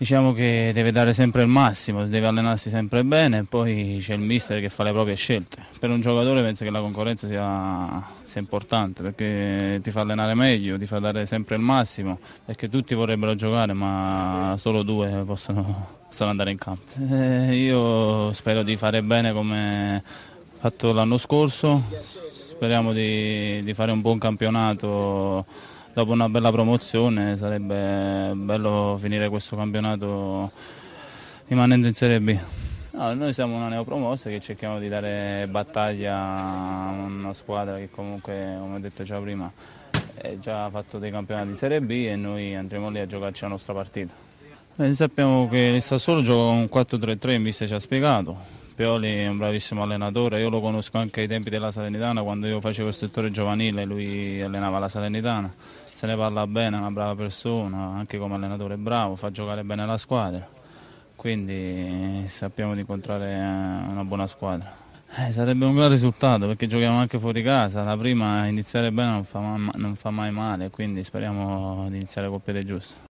Diciamo che deve dare sempre il massimo, deve allenarsi sempre bene e poi c'è il mister che fa le proprie scelte. Per un giocatore penso che la concorrenza sia, sia, importante perché ti fa allenare meglio, ti fa dare sempre il massimo, perché tutti vorrebbero giocare ma solo due possono, possono andare in campo. E eh, io spero di fare bene come fatto l'anno scorso, speriamo di, di fare un buon campionato dopo una bella promozione sarebbe bello finire questo campionato rimanendo in Serie B. No, noi siamo una neopromossa che cerchiamo di dare battaglia a una squadra che comunque, come ho detto già prima, ha già fatto dei campionati di Serie B e noi andremo lì a giocarci la nostra partita. Noi sappiamo che il Sassuolo gioca un 4-3-3, in vista ci ha spiegato, Pioli è un bravissimo allenatore, io lo conosco anche ai tempi della Salernitana, quando io facevo il settore giovanile lui allenava la Salernitana, se ne parla bene, è una brava persona, anche come allenatore bravo, fa giocare bene la squadra, quindi eh, sappiamo di incontrare eh, una buona squadra. Eh, sarebbe un gran risultato perché giochiamo anche fuori casa, la prima iniziare bene non fa, non fa mai male, quindi speriamo di iniziare col piede giusto.